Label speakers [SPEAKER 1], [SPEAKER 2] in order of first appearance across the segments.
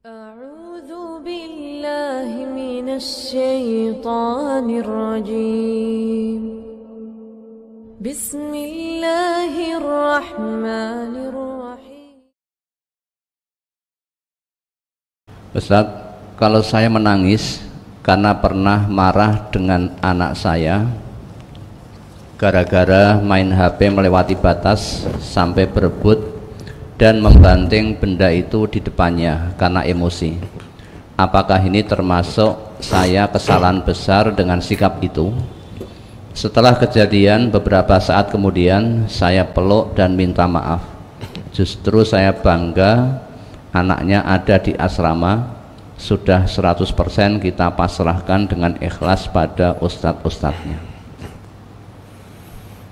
[SPEAKER 1] أعوذ بالله من الشيطان الرجيم بسم الله الرحمن الرحيم Ustaz, kalau saya menangis karena pernah marah dengan anak saya gara-gara main HP melewati batas sampai berebut dan membanting benda itu di depannya karena emosi. Apakah ini termasuk saya kesalahan besar dengan sikap itu? Setelah kejadian beberapa saat kemudian saya peluk dan minta maaf. Justru saya bangga anaknya ada di asrama sudah 100% kita pasrahkan dengan ikhlas pada ustadz-ustadznya.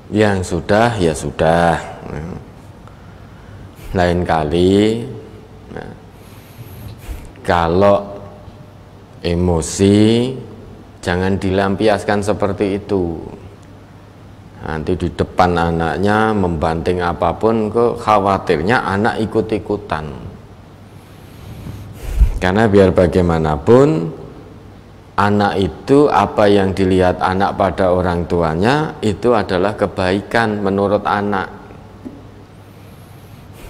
[SPEAKER 1] Yang sudah ya sudah. Hmm lain kali nah, kalau emosi jangan dilampiaskan seperti itu nanti di depan anaknya membanting apapun ke khawatirnya anak ikut-ikutan karena biar bagaimanapun anak itu apa yang dilihat anak pada orang tuanya itu adalah kebaikan menurut anak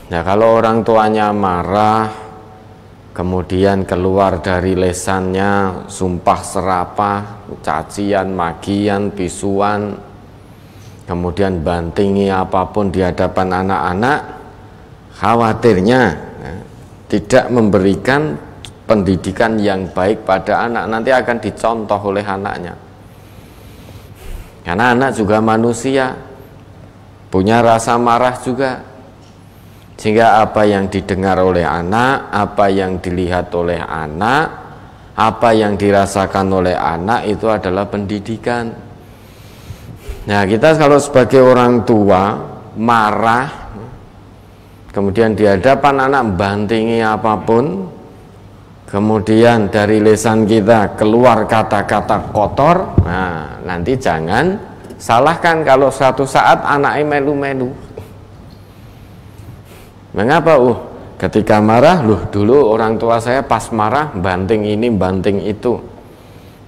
[SPEAKER 1] Nah, kalau orang tuanya marah, kemudian keluar dari lesannya sumpah serapah, cacian, magian, pisuan, kemudian bantingi apapun di hadapan anak-anak, khawatirnya ya, tidak memberikan pendidikan yang baik pada anak nanti akan dicontoh oleh anaknya. Karena anak juga manusia, punya rasa marah juga, sehingga apa yang didengar oleh anak, apa yang dilihat oleh anak, apa yang dirasakan oleh anak itu adalah pendidikan. Nah, kita kalau sebagai orang tua marah, kemudian di hadapan anak bantingi apapun, kemudian dari lesan kita keluar kata-kata kotor, nah nanti jangan salahkan kalau suatu saat anaknya melu-melu Mengapa? Uh, ketika marah, loh dulu orang tua saya pas marah banting ini, banting itu.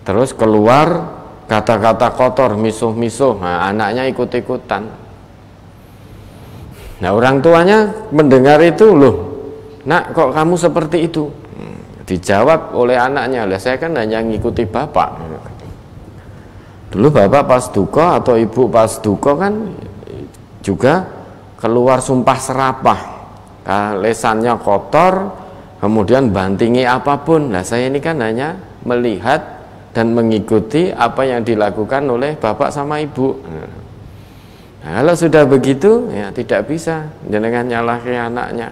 [SPEAKER 1] Terus keluar kata-kata kotor, misuh-misuh, nah, anaknya ikut-ikutan. Nah orang tuanya mendengar itu, loh nak kok kamu seperti itu? Hmm, dijawab oleh anaknya, lah saya kan hanya ngikuti bapak. Dulu bapak pas duka atau ibu pas duka kan juga keluar sumpah serapah nah, lesannya kotor kemudian bantingi apapun nah saya ini kan hanya melihat dan mengikuti apa yang dilakukan oleh bapak sama ibu nah, kalau sudah begitu ya tidak bisa jenengan nyalahi anaknya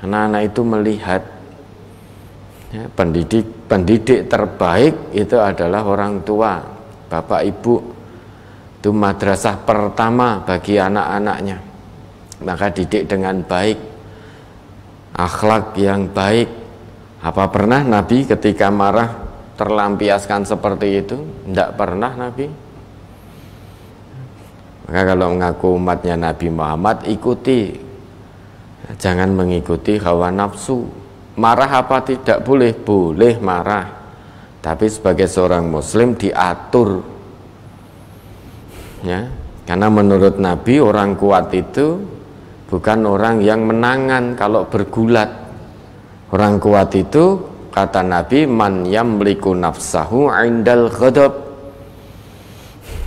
[SPEAKER 1] karena anak itu melihat ya, pendidik pendidik terbaik itu adalah orang tua bapak ibu itu madrasah pertama bagi anak-anaknya maka didik dengan baik akhlak yang baik apa pernah Nabi ketika marah terlampiaskan seperti itu tidak pernah Nabi maka kalau mengaku umatnya Nabi Muhammad ikuti jangan mengikuti hawa nafsu marah apa tidak boleh boleh marah tapi sebagai seorang muslim diatur ya karena menurut Nabi orang kuat itu bukan orang yang menangan kalau bergulat orang kuat itu kata Nabi man yamliku nafsahu indal ghadab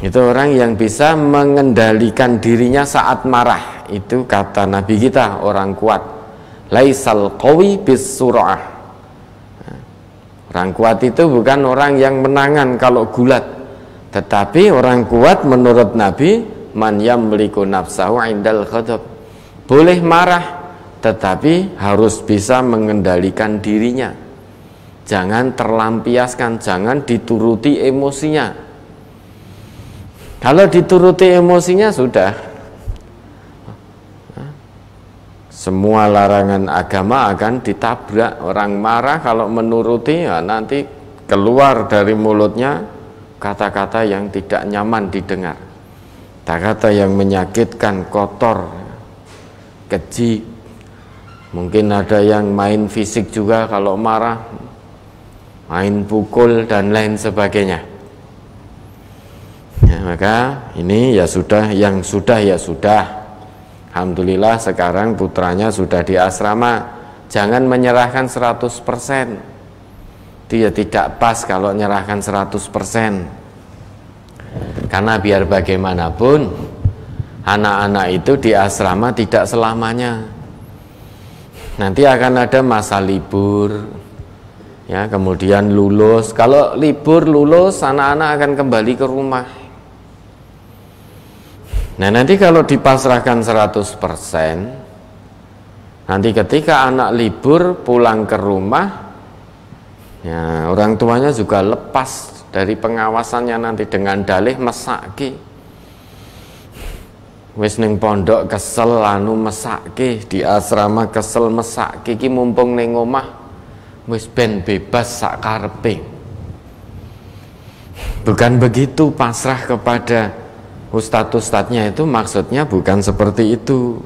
[SPEAKER 1] itu orang yang bisa mengendalikan dirinya saat marah itu kata Nabi kita orang kuat laisal qawi bis surah orang kuat itu bukan orang yang menangan kalau gulat tetapi orang kuat menurut Nabi man yamliku nafsahu indal ghadab boleh marah, tetapi harus bisa mengendalikan dirinya. Jangan terlampiaskan, jangan dituruti emosinya. Kalau dituruti emosinya sudah semua larangan agama akan ditabrak orang marah kalau menuruti ya nanti keluar dari mulutnya kata-kata yang tidak nyaman didengar kata-kata yang menyakitkan kotor keji mungkin ada yang main fisik juga kalau marah main pukul dan lain sebagainya ya, maka ini ya sudah yang sudah ya sudah Alhamdulillah sekarang putranya sudah di asrama jangan menyerahkan 100% dia tidak pas kalau menyerahkan 100% karena biar bagaimanapun anak-anak itu di asrama tidak selamanya nanti akan ada masa libur ya kemudian lulus kalau libur lulus anak-anak akan kembali ke rumah nah nanti kalau dipasrahkan 100% nanti ketika anak libur pulang ke rumah ya orang tuanya juga lepas dari pengawasannya nanti dengan dalih mesaki wis ning pondok kesel anu mesake di asrama kesel mesake iki mumpung ning omah wis ben bebas sak karepe bukan begitu pasrah kepada ustadz-ustadznya itu maksudnya bukan seperti itu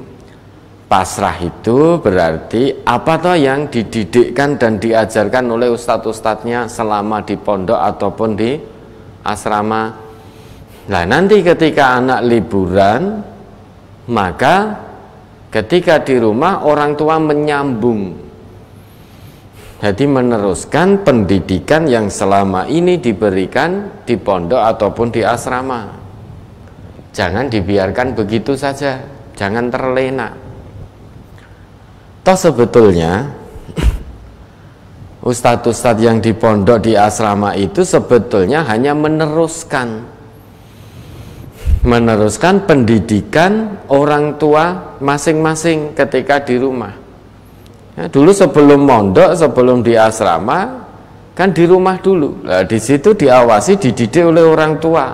[SPEAKER 1] pasrah itu berarti apa toh yang dididikkan dan diajarkan oleh ustadz-ustadznya selama di pondok ataupun di asrama nah nanti ketika anak liburan maka ketika di rumah orang tua menyambung jadi meneruskan pendidikan yang selama ini diberikan di pondok ataupun di asrama jangan dibiarkan begitu saja jangan terlena toh sebetulnya ustadz-ustadz yang di pondok di asrama itu sebetulnya hanya meneruskan meneruskan pendidikan orang tua masing-masing ketika di rumah. Ya, dulu sebelum mondok, sebelum di asrama, kan di rumah dulu. Nah, di situ diawasi, dididik oleh orang tua.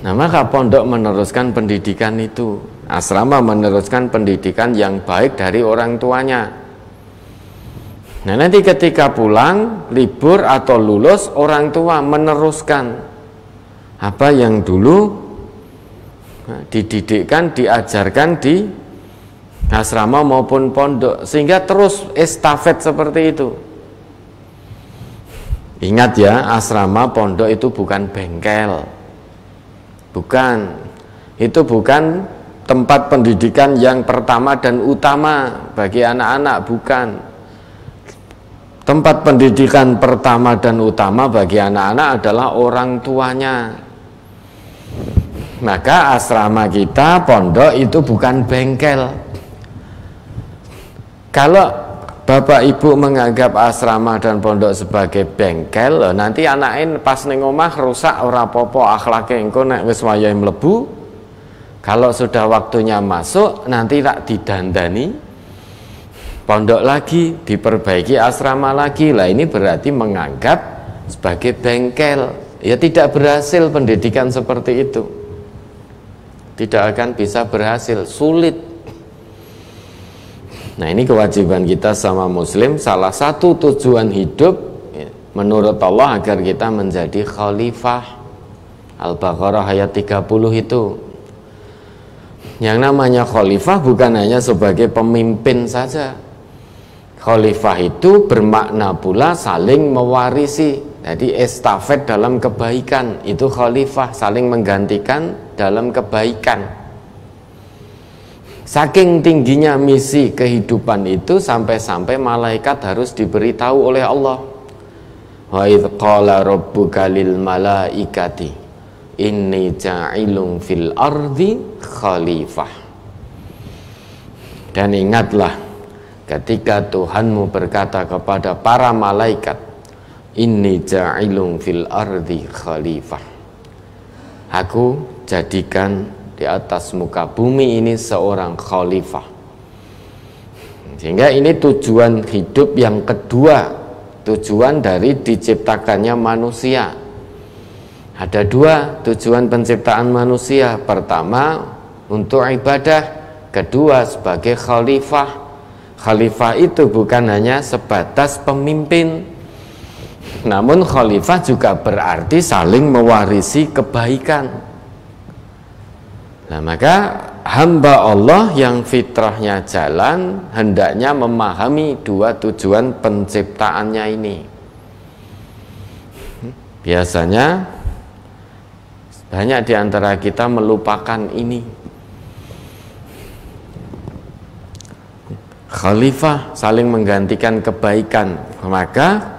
[SPEAKER 1] Nah, maka pondok meneruskan pendidikan itu. Asrama meneruskan pendidikan yang baik dari orang tuanya. Nah, nanti ketika pulang, libur atau lulus, orang tua meneruskan apa yang dulu nah, dididikkan, diajarkan di asrama maupun pondok sehingga terus estafet seperti itu. Ingat ya, asrama pondok itu bukan bengkel. Bukan. Itu bukan tempat pendidikan yang pertama dan utama bagi anak-anak, bukan. Tempat pendidikan pertama dan utama bagi anak-anak adalah orang tuanya maka asrama kita pondok itu bukan bengkel. Kalau Bapak Ibu menganggap asrama dan pondok sebagai bengkel, loh, nanti anakin pas nengomah omah rusak ora popo akhlake engko nek wis yang mlebu. Kalau sudah waktunya masuk nanti tak didandani pondok lagi, diperbaiki asrama lagi. Lah ini berarti menganggap sebagai bengkel. Ya tidak berhasil pendidikan seperti itu tidak akan bisa berhasil, sulit. Nah, ini kewajiban kita sama muslim salah satu tujuan hidup ya, menurut Allah agar kita menjadi khalifah. Al-Baqarah ayat 30 itu. Yang namanya khalifah bukan hanya sebagai pemimpin saja. Khalifah itu bermakna pula saling mewarisi jadi estafet dalam kebaikan itu khalifah saling menggantikan dalam kebaikan. Saking tingginya misi kehidupan itu sampai-sampai malaikat harus diberitahu oleh Allah. Wa idh qala rabbuka lil malaikati inni ja'ilun fil ardi khalifah. Dan ingatlah ketika Tuhanmu berkata kepada para malaikat Inni ja'ilum fil ardi khalifah Aku jadikan di atas muka bumi ini seorang khalifah Sehingga ini tujuan hidup yang kedua Tujuan dari diciptakannya manusia Ada dua tujuan penciptaan manusia Pertama untuk ibadah Kedua sebagai khalifah Khalifah itu bukan hanya sebatas pemimpin namun khalifah juga berarti saling mewarisi kebaikan. Nah, maka hamba Allah yang fitrahnya jalan hendaknya memahami dua tujuan penciptaannya ini. Biasanya banyak di antara kita melupakan ini. Khalifah saling menggantikan kebaikan, maka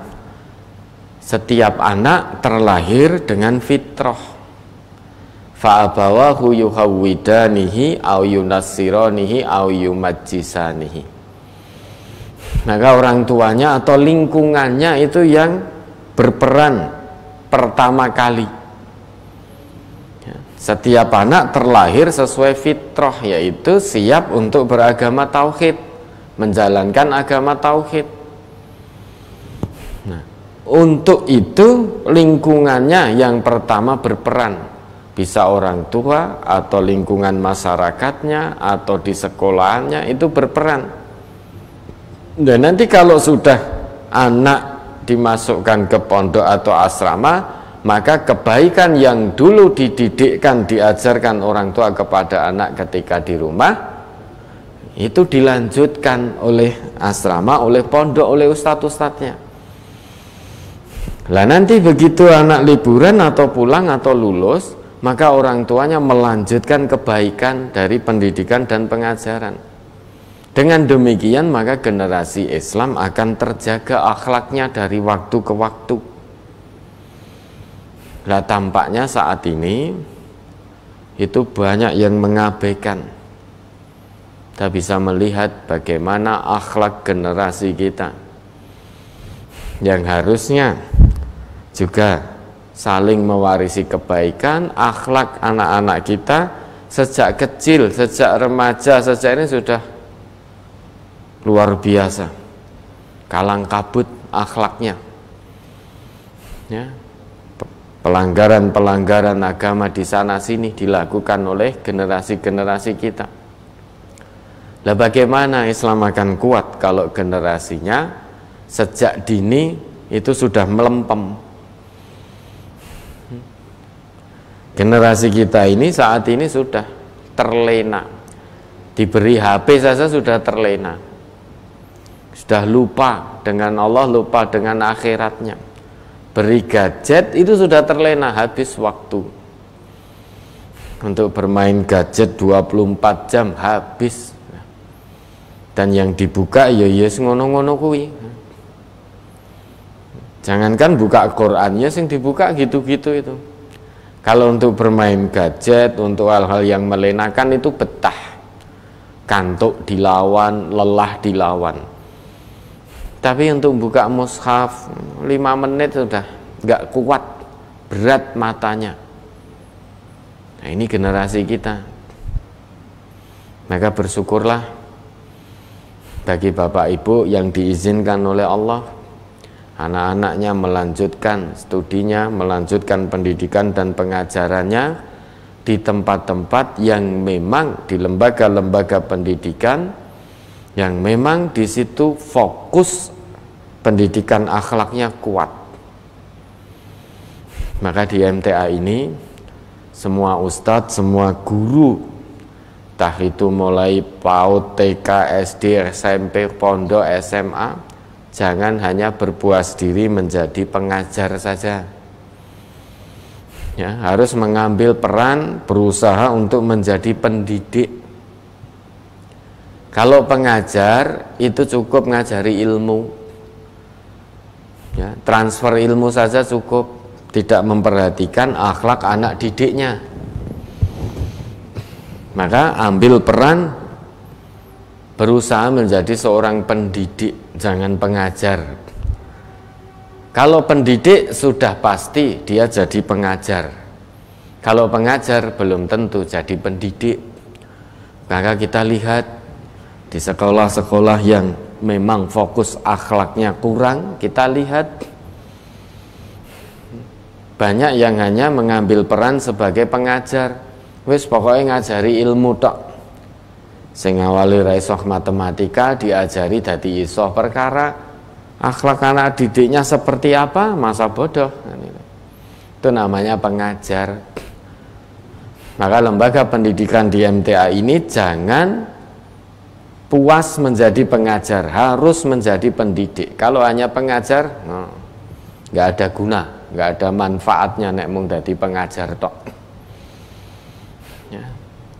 [SPEAKER 1] setiap anak terlahir dengan fitrah fa'abawahu yuhawwidanihi au yunassironihi au yumajjisanihi maka orang tuanya atau lingkungannya itu yang berperan pertama kali ya, setiap anak terlahir sesuai fitrah yaitu siap untuk beragama tauhid menjalankan agama tauhid untuk itu lingkungannya yang pertama berperan Bisa orang tua atau lingkungan masyarakatnya atau di sekolahnya itu berperan Dan nanti kalau sudah anak dimasukkan ke pondok atau asrama maka kebaikan yang dulu dididikkan diajarkan orang tua kepada anak ketika di rumah itu dilanjutkan oleh asrama, oleh pondok, oleh ustadz-ustadznya. Lah nanti begitu anak liburan atau pulang atau lulus, maka orang tuanya melanjutkan kebaikan dari pendidikan dan pengajaran. Dengan demikian maka generasi Islam akan terjaga akhlaknya dari waktu ke waktu. Lah tampaknya saat ini itu banyak yang mengabaikan. Kita bisa melihat bagaimana akhlak generasi kita yang harusnya juga saling mewarisi kebaikan akhlak anak-anak kita sejak kecil, sejak remaja, sejak ini sudah luar biasa kalang kabut akhlaknya ya pelanggaran-pelanggaran agama di sana sini dilakukan oleh generasi-generasi kita lah bagaimana Islam akan kuat kalau generasinya sejak dini itu sudah melempem Generasi kita ini saat ini sudah terlena. Diberi HP saja sudah terlena. Sudah lupa dengan Allah, lupa dengan akhiratnya. Beri gadget itu sudah terlena, habis waktu. Untuk bermain gadget 24 jam habis. Dan yang dibuka ya yes ya, ngono-ngono kuwi. Jangankan buka Qurannya sing dibuka gitu-gitu itu. Kalau untuk bermain gadget, untuk hal-hal yang melenakan itu betah. Kantuk dilawan, lelah dilawan. Tapi untuk buka mushaf 5 menit sudah nggak kuat, berat matanya. Nah, ini generasi kita. Maka bersyukurlah bagi Bapak Ibu yang diizinkan oleh Allah anak-anaknya melanjutkan studinya, melanjutkan pendidikan dan pengajarannya di tempat-tempat yang memang di lembaga-lembaga pendidikan yang memang di situ fokus pendidikan akhlaknya kuat. Maka di MTA ini semua ustadz, semua guru entah itu mulai PAUD, TK, SD, SMP, pondok, SMA Jangan hanya berpuas diri menjadi pengajar saja. Ya, harus mengambil peran berusaha untuk menjadi pendidik. Kalau pengajar itu cukup ngajari ilmu. Ya, transfer ilmu saja cukup, tidak memperhatikan akhlak anak didiknya. Maka ambil peran berusaha menjadi seorang pendidik, jangan pengajar. Kalau pendidik sudah pasti dia jadi pengajar. Kalau pengajar belum tentu jadi pendidik. Maka kita lihat di sekolah-sekolah yang memang fokus akhlaknya kurang, kita lihat banyak yang hanya mengambil peran sebagai pengajar. Wis pokoknya ngajari ilmu tok sing wali raisoh matematika diajari dadi iso perkara akhlak anak didiknya seperti apa masa bodoh itu namanya pengajar maka lembaga pendidikan di MTA ini jangan puas menjadi pengajar harus menjadi pendidik kalau hanya pengajar nggak ada guna nggak ada manfaatnya nek mung dadi pengajar tok ya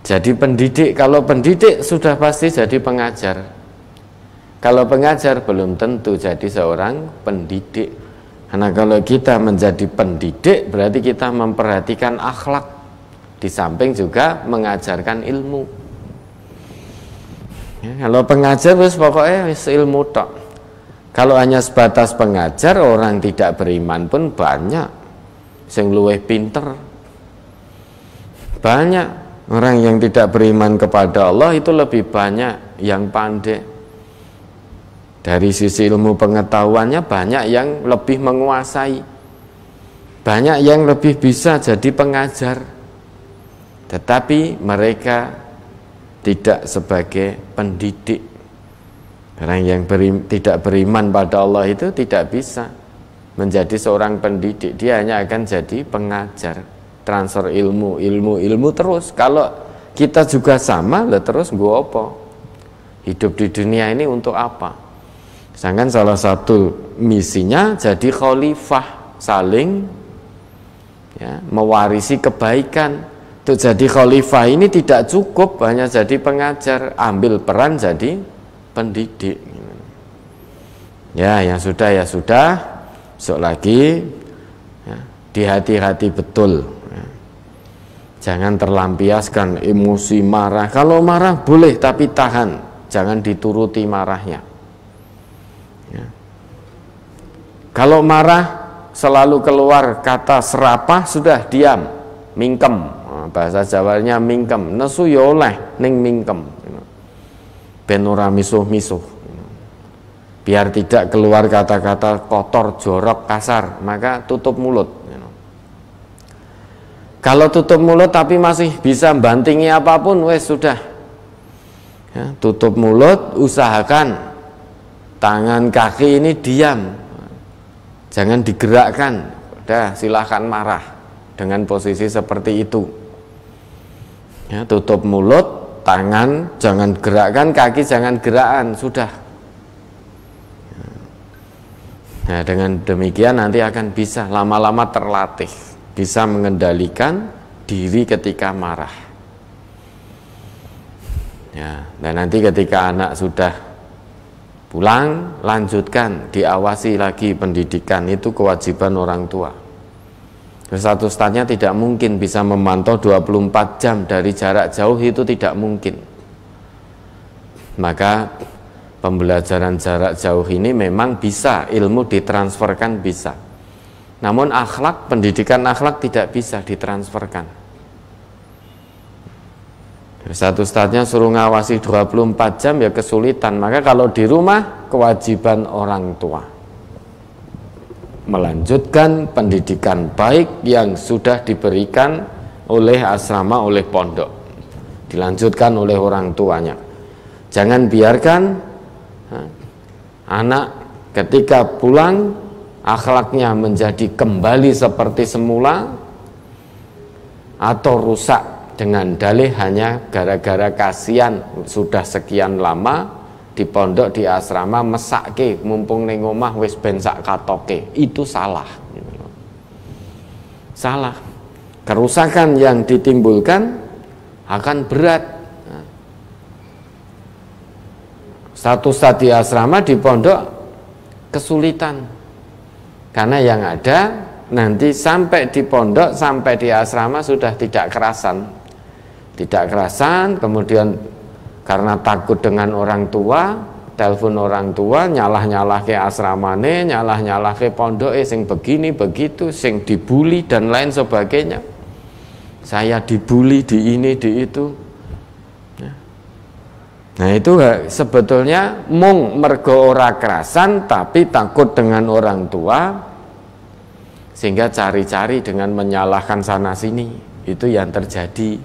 [SPEAKER 1] jadi pendidik kalau pendidik sudah pasti jadi pengajar kalau pengajar belum tentu jadi seorang pendidik karena kalau kita menjadi pendidik berarti kita memperhatikan akhlak di samping juga mengajarkan ilmu ya, kalau pengajar wis pokoknya wis ilmu tok kalau hanya sebatas pengajar orang tidak beriman pun banyak sing luweh pinter banyak Orang yang tidak beriman kepada Allah itu lebih banyak yang pandai. Dari sisi ilmu pengetahuannya banyak yang lebih menguasai. Banyak yang lebih bisa jadi pengajar. Tetapi mereka tidak sebagai pendidik. Orang yang beri, tidak beriman pada Allah itu tidak bisa menjadi seorang pendidik. Dia hanya akan jadi pengajar transfer ilmu ilmu ilmu terus kalau kita juga sama lah terus gua apa hidup di dunia ini untuk apa sedangkan salah satu misinya jadi khalifah saling ya, mewarisi kebaikan untuk jadi khalifah ini tidak cukup hanya jadi pengajar ambil peran jadi pendidik ya yang sudah ya sudah besok lagi ya, dihati-hati betul Jangan terlampiaskan emosi marah. Kalau marah boleh tapi tahan, jangan dituruti marahnya. Ya. Kalau marah selalu keluar kata serapah sudah diam, mingkem. Ah, bahasa Jawanya mingkem, nesu yoleh ya ning mingkem. Benora misuh-misuh biar tidak keluar kata-kata kotor, jorok, kasar, maka tutup mulut. Kalau tutup mulut tapi masih bisa bantingi apapun, wes sudah. Ya, tutup mulut, usahakan tangan kaki ini diam, jangan digerakkan. Udah, silahkan marah dengan posisi seperti itu. Ya, tutup mulut, tangan jangan gerakkan, kaki jangan gerakan, sudah. Nah, dengan demikian nanti akan bisa lama-lama terlatih bisa mengendalikan diri ketika marah. Ya, dan nanti ketika anak sudah pulang, lanjutkan diawasi lagi pendidikan itu kewajiban orang tua. Satu statnya tidak mungkin bisa memantau 24 jam dari jarak jauh itu tidak mungkin. Maka pembelajaran jarak jauh ini memang bisa ilmu ditransferkan bisa namun akhlak, pendidikan akhlak tidak bisa ditransferkan. Satu statnya suruh ngawasi 24 jam ya kesulitan. Maka kalau di rumah kewajiban orang tua melanjutkan pendidikan baik yang sudah diberikan oleh asrama oleh pondok dilanjutkan oleh orang tuanya jangan biarkan anak ketika pulang akhlaknya menjadi kembali seperti semula atau rusak dengan dalih hanya gara-gara kasihan sudah sekian lama di pondok di asrama mesake mumpung ning omah wis ben sak katoke itu salah salah kerusakan yang ditimbulkan akan berat satu sati asrama di pondok kesulitan karena yang ada nanti sampai di pondok, sampai di asrama sudah tidak kerasan. Tidak kerasan, kemudian karena takut dengan orang tua, telepon orang tua, nyalah-nyalah ke asramane, nyalah-nyalah ke pondok, eh, sing begini, begitu, sing dibully dan lain sebagainya. Saya dibully di ini, di itu, Nah itu sebetulnya mung mergo ora kerasan tapi takut dengan orang tua sehingga cari-cari dengan menyalahkan sana sini itu yang terjadi.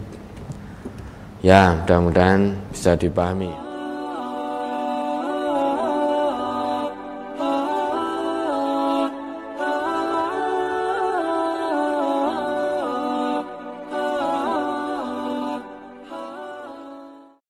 [SPEAKER 1] Ya mudah-mudahan bisa dipahami.